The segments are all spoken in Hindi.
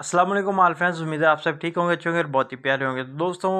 असलम आल फ्रेंड्स उम्मीद है आप सब ठीक होंगे अच्छे होंगे और बहुत ही प्यारे होंगे तो दोस्तों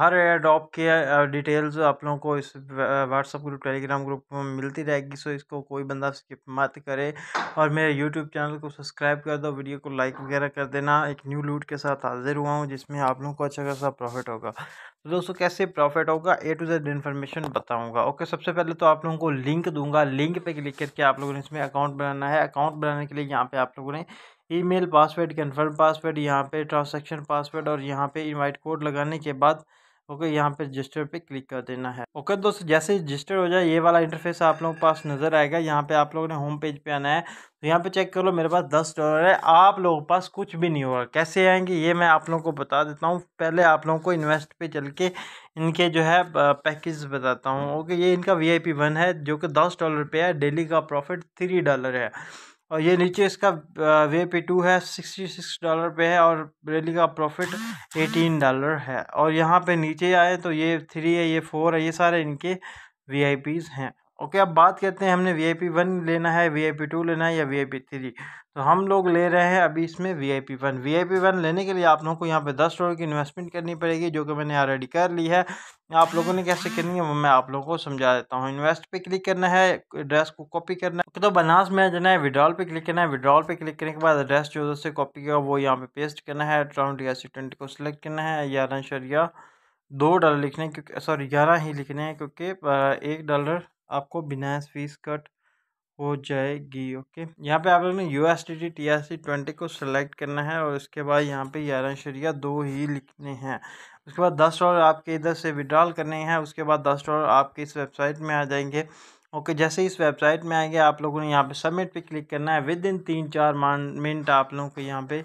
हर एडॉप के डिटेल्स आप लोगों को इस व्हाट्सअप ग्रुप टेलीग्राम ग्रुप में मिलती रहेगी सो इसको कोई बंदा स्किप मत करे और मेरे यूट्यूब चैनल को सब्सक्राइब कर दो वीडियो को लाइक वगैरह कर देना एक न्यू लूट के साथ हाजिर हुआ हूँ जिसमें आप लोगों को अच्छा खासा प्रॉफिट होगा तो दोस्तों कैसे प्रॉफिट होगा ए टू जेड इन्फॉर्मेशन बताऊंगा ओके सबसे पहले तो आप लोगों को लिंक दूंगा लिंक पे क्लिक करके आप लोगों ने इसमें अकाउंट बनाना है अकाउंट बनाने के लिए यहाँ पे आप लोगों ने ईमेल पासवर्ड कन्फर्म पासवर्ड यहाँ पे ट्रांसैक्शन पासवर्ड और यहाँ पे इनवाइट कोड लगाने के बाद ओके यहाँ पे रजिस्टर पे क्लिक कर देना है ओके दोस्तों जैसे रजिस्टर हो जाए ये वाला इंटरफेस आप लोगों के पास नज़र आएगा यहाँ पे आप लोगों ने होम पेज पे आना है तो यहाँ पे चेक कर लो मेरे पास दस डॉलर है आप लोगों के पास कुछ भी नहीं होगा कैसे आएंगे ये मैं आप लोगों को बता देता हूँ पहले आप लोगों को इन्वेस्ट पे चल के इनके जो है पैकेज बताता हूँ ओके ये इनका वी आई पी वन है जो कि दस डॉलर पे है डेली का प्रॉफिट थ्री डॉलर है और ये नीचे इसका वे पे टू है सिक्सटी सिक्स डॉलर पे है और रैली का प्रॉफिट एटीन डॉलर है और यहाँ पे नीचे आए तो ये थ्री है ये फोर है ये सारे इनके वी हैं ओके अब बात करते हैं हमने वी आई पी वन लेना है वी आई पी टू लेना है या वी आई पी थ्री तो हम लोग ले रहे हैं अभी इसमें V I P one V I P one लेने के लिए आप लोगों को यहाँ पे दस करोड़ की इन्वेस्टमेंट करनी पड़ेगी जो कि मैंने ऑलरेडी कर ली है आप लोगों ने कैसे करनी है वो मैं आप लोगों को समझा देता हूँ इन्वेस्ट पे क्लिक करना है एड्रेस को कॉपी करना है तो बनास में जाना है विड्रॉल पे क्लिक करना है विड्रॉल पे क्लिक करने के बाद एड्रेस जो उससे कॉपी किया वो यहाँ पे पेस्ट करना है ट्राउंड या ट्वेंटी को सिलेक्ट करना है ग्यारह शरिया दो डॉलर लिखने क्योंकि सॉरी ग्यारह ही लिखने हैं क्योंकि एक डॉलर आपको बिना फीस कट हो जाएगी ओके यहाँ पे आप लोगों ने U S T T T S C twenty को सिलेक्ट करना है और उसके बाद यहाँ पे ग्यारह शरिया दो ही लिखने हैं उसके बाद दस डॉलर आपके इधर से विड्रॉल करने हैं उसके बाद दस डॉलर आपके इस वेबसाइट में आ जाएंगे ओके जैसे इस वेबसाइट में आएंगे आप लोगों ने यहाँ पे सबमिट पे क्लिक करना है विद इन तीन चार मिनट आप लोगों को यहाँ पर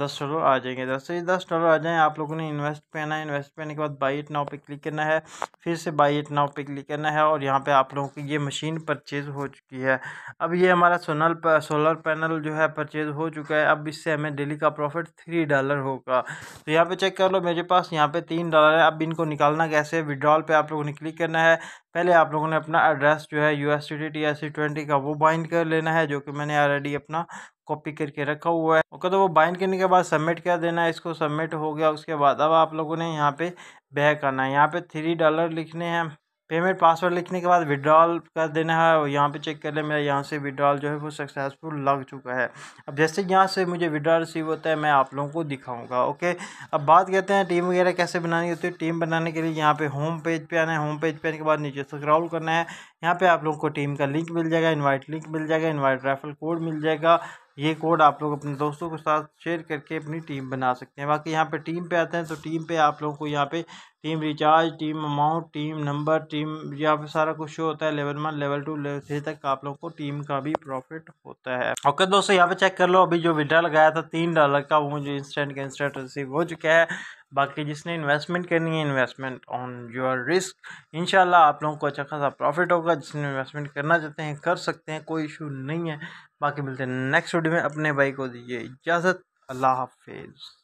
दस डॉलर आ जाएंगे दस से तो दस डॉलर आ जाएँ आप लोगों ने इन्वेस्ट पे आना है इन्वेस्ट पे आने के बाद बाई इट नाउ पे क्लिक करना है फिर से बाई इट नाउ पे क्लिक करना है और यहाँ पे आप लोगों की ये मशीन परचेज़ हो चुकी है अब ये हमारा सोनल सोलर पैनल जो है परचेज़ हो चुका है अब इससे हमें डेली का प्रॉफिट थ्री डॉलर होगा तो यहाँ पर चेक कर लो मेरे पास यहाँ पर तीन डॉलर है अब इनको निकालना कैसे विड्रॉल पर आप लोगों ने क्लिक करना है पहले आप लोगों ने अपना एड्रेस जो है U S T T S C twenty का वो बाइंड कर लेना है जो कि मैंने ऑलरेडी अपना कॉपी करके रखा हुआ है ओके तो वो बाइंड करने के बाद सबमिट कर देना है इसको सबमिट हो गया उसके बाद अब आप लोगों ने यहाँ पे बैक करना है यहाँ पे थ्री डॉलर लिखने हैं पेमेंट पासवर्ड लिखने के बाद विड्रॉल कर देना है और यहाँ पे चेक कर ले मेरा यहाँ से विड्रॉल जो है वो सक्सेसफुल लग चुका है अब जैसे यहाँ से मुझे विड्रॉल रिसीव होता है मैं आप लोगों को दिखाऊंगा ओके अब बात करते हैं टीम वगैरह कैसे बनानी होती है टीम बनाने के लिए यहाँ पे होम पेज पे आना है होम पेज पे आने के बाद नीचे स्क्रॉल करना है यहाँ पे आप लोगों को टीम का लिंक मिल जाएगा इन्वाइट लिंक मिल जाएगा इन्वाइट रेफरल कोड मिल जाएगा ये कोड आप लोग अपने दोस्तों के साथ शेयर करके अपनी टीम बना सकते हैं बाकी यहाँ पे टीम पे आते हैं तो टीम पे आप लोगों को यहाँ पे team recharge team amount team number team यहाँ पे सारा कुछ शो होता है level one level two level three तक आप लोगों को टीम का भी प्रॉफिट होता है ओके दोस्तों यहाँ पे चेक कर लो अभी जो विड्रा लगाया था तीन डॉलर का वो मुझे इंस्टेंट का इंस्टेंट रिसीव हो चुका है बाकी जिसने इन्वेस्टमेंट करनी है इन्वेस्टमेंट ऑन योर रिस्क इंशाल्लाह आप लोगों को अच्छा खासा प्रॉफिट होगा जिसने इन्वेस्टमेंट करना चाहते हैं कर सकते हैं कोई इशू नहीं है बाकी मिलते हैं नेक्स्ट वीडियो में अपने भाई को दीजिए इजाज़त अल्लाह हाफिज़